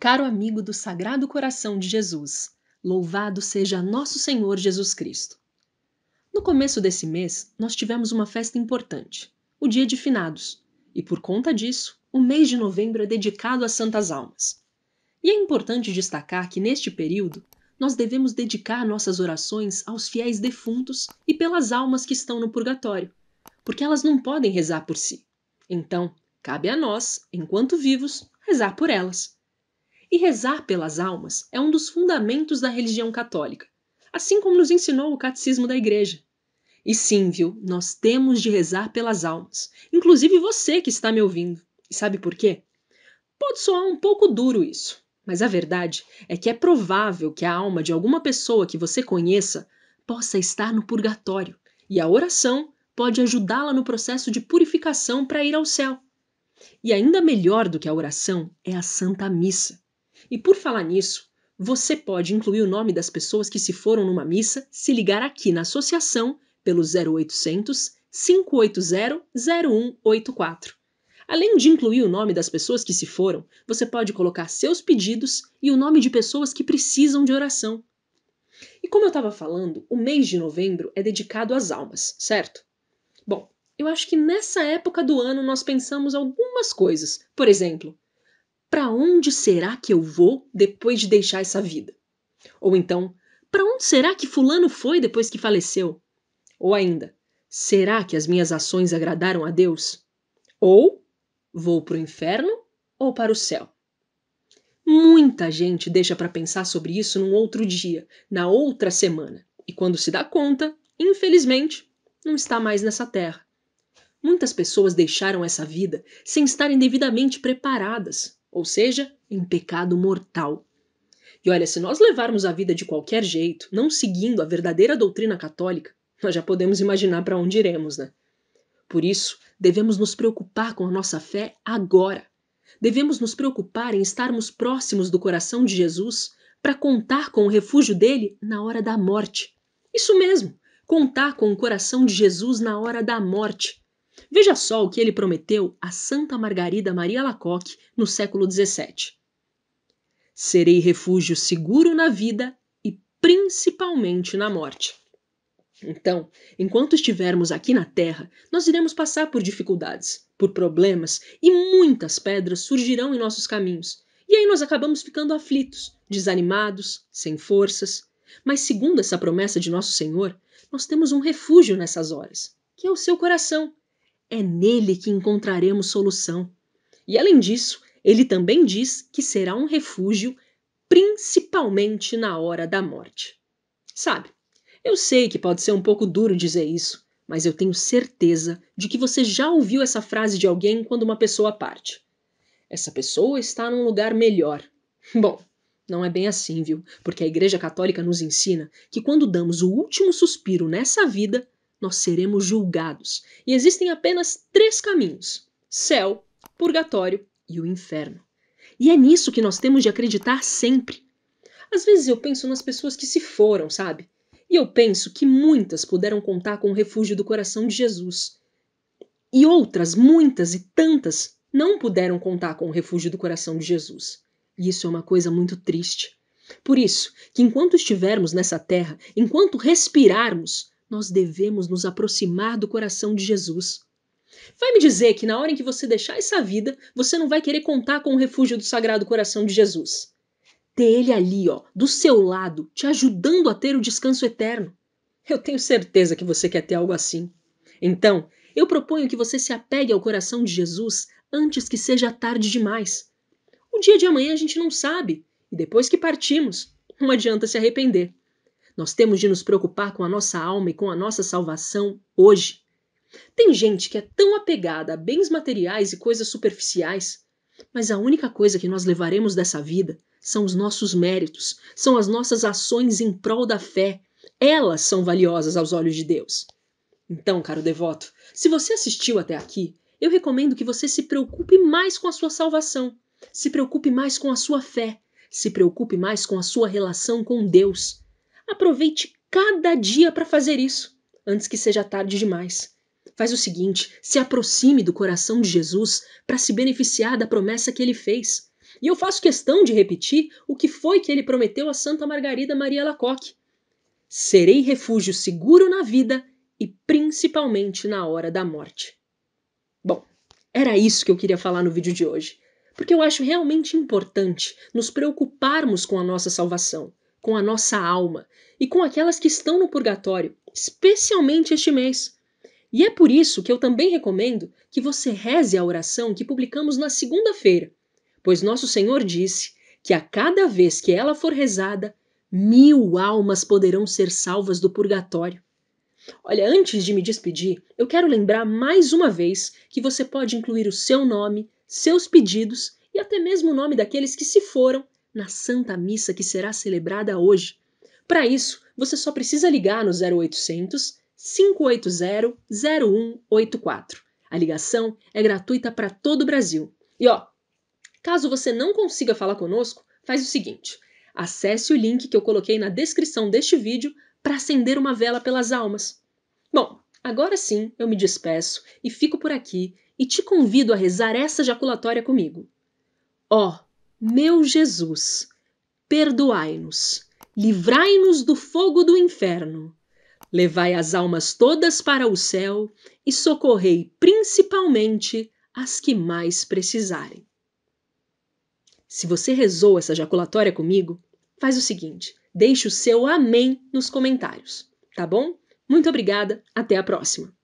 Caro amigo do Sagrado Coração de Jesus, louvado seja nosso Senhor Jesus Cristo. No começo desse mês, nós tivemos uma festa importante, o Dia de Finados, e por conta disso, o mês de novembro é dedicado às Santas Almas. E é importante destacar que neste período, nós devemos dedicar nossas orações aos fiéis defuntos e pelas almas que estão no purgatório, porque elas não podem rezar por si. Então, cabe a nós, enquanto vivos, rezar por elas e rezar pelas almas é um dos fundamentos da religião católica, assim como nos ensinou o catecismo da Igreja. E sim, viu, nós temos de rezar pelas almas, inclusive você que está me ouvindo. E sabe por quê? Pode soar um pouco duro isso, mas a verdade é que é provável que a alma de alguma pessoa que você conheça possa estar no purgatório e a oração pode ajudá-la no processo de purificação para ir ao céu. E ainda melhor do que a oração é a Santa Missa, e por falar nisso, você pode incluir o nome das pessoas que se foram numa missa se ligar aqui na associação pelo 0800 580 0184. Além de incluir o nome das pessoas que se foram, você pode colocar seus pedidos e o nome de pessoas que precisam de oração. E como eu estava falando, o mês de novembro é dedicado às almas, certo? Bom, eu acho que nessa época do ano nós pensamos algumas coisas. Por exemplo, para onde será que eu vou depois de deixar essa vida? Ou então, para onde será que Fulano foi depois que faleceu? Ou ainda, será que as minhas ações agradaram a Deus? Ou vou para o inferno ou para o céu? Muita gente deixa para pensar sobre isso num outro dia, na outra semana, e quando se dá conta, infelizmente, não está mais nessa terra. Muitas pessoas deixaram essa vida sem estarem devidamente preparadas, ou seja, em pecado mortal. E olha, se nós levarmos a vida de qualquer jeito, não seguindo a verdadeira doutrina católica, nós já podemos imaginar para onde iremos, né? Por isso, devemos nos preocupar com a nossa fé agora. Devemos nos preocupar em estarmos próximos do coração de Jesus para contar com o refúgio dele na hora da morte. Isso mesmo, contar com o coração de Jesus na hora da morte. Veja só o que ele prometeu a Santa Margarida Maria Lacoque no século XVII: Serei refúgio seguro na vida e principalmente na morte. Então, enquanto estivermos aqui na Terra, nós iremos passar por dificuldades, por problemas e muitas pedras surgirão em nossos caminhos. E aí nós acabamos ficando aflitos, desanimados, sem forças. Mas, segundo essa promessa de Nosso Senhor, nós temos um refúgio nessas horas, que é o seu coração, é nele que encontraremos solução. E além disso, ele também diz que será um refúgio, principalmente na hora da morte. Sabe, eu sei que pode ser um pouco duro dizer isso, mas eu tenho certeza de que você já ouviu essa frase de alguém quando uma pessoa parte. Essa pessoa está num lugar melhor. Bom, não é bem assim, viu? Porque a Igreja Católica nos ensina que quando damos o último suspiro nessa vida, nós seremos julgados. E existem apenas três caminhos: céu, purgatório e o inferno. E é nisso que nós temos de acreditar sempre. Às vezes eu penso nas pessoas que se foram, sabe? E eu penso que muitas puderam contar com o refúgio do coração de Jesus. E outras, muitas e tantas, não puderam contar com o refúgio do coração de Jesus. E isso é uma coisa muito triste. Por isso, que enquanto estivermos nessa terra, enquanto respirarmos, nós devemos nos aproximar do coração de Jesus. Vai me dizer que na hora em que você deixar essa vida, você não vai querer contar com o refúgio do Sagrado Coração de Jesus. Ter ele ali, ó, do seu lado, te ajudando a ter o descanso eterno. Eu tenho certeza que você quer ter algo assim. Então, eu proponho que você se apegue ao coração de Jesus antes que seja tarde demais. O dia de amanhã a gente não sabe, e depois que partimos, não adianta se arrepender. Nós temos de nos preocupar com a nossa alma e com a nossa salvação hoje. Tem gente que é tão apegada a bens materiais e coisas superficiais, mas a única coisa que nós levaremos dessa vida são os nossos méritos, são as nossas ações em prol da fé. Elas são valiosas aos olhos de Deus. Então, caro devoto, se você assistiu até aqui, eu recomendo que você se preocupe mais com a sua salvação, se preocupe mais com a sua fé, se preocupe mais com a sua relação com Deus. Aproveite cada dia para fazer isso, antes que seja tarde demais. Faz o seguinte: se aproxime do coração de Jesus para se beneficiar da promessa que ele fez. E eu faço questão de repetir o que foi que ele prometeu a Santa Margarida Maria Lacoque: Serei refúgio seguro na vida e principalmente na hora da morte. Bom, era isso que eu queria falar no vídeo de hoje, porque eu acho realmente importante nos preocuparmos com a nossa salvação com a nossa alma e com aquelas que estão no purgatório, especialmente este mês. E é por isso que eu também recomendo que você reze a oração que publicamos na segunda-feira, pois Nosso Senhor disse que a cada vez que ela for rezada, mil almas poderão ser salvas do purgatório. Olha, antes de me despedir, eu quero lembrar mais uma vez que você pode incluir o seu nome, seus pedidos e até mesmo o nome daqueles que se foram na Santa Missa que será celebrada hoje. Para isso, você só precisa ligar no 0800 580 0184. A ligação é gratuita para todo o Brasil. E ó, caso você não consiga falar conosco, faz o seguinte: acesse o link que eu coloquei na descrição deste vídeo para acender uma vela pelas almas. Bom, agora sim eu me despeço e fico por aqui e te convido a rezar essa jaculatória comigo. Ó, oh, meu Jesus, perdoai-nos, livrai-nos do fogo do inferno. Levai as almas todas para o céu e socorrei principalmente as que mais precisarem. Se você rezou essa jaculatória comigo, faz o seguinte: deixe o seu amém nos comentários, tá bom? Muito obrigada, até a próxima!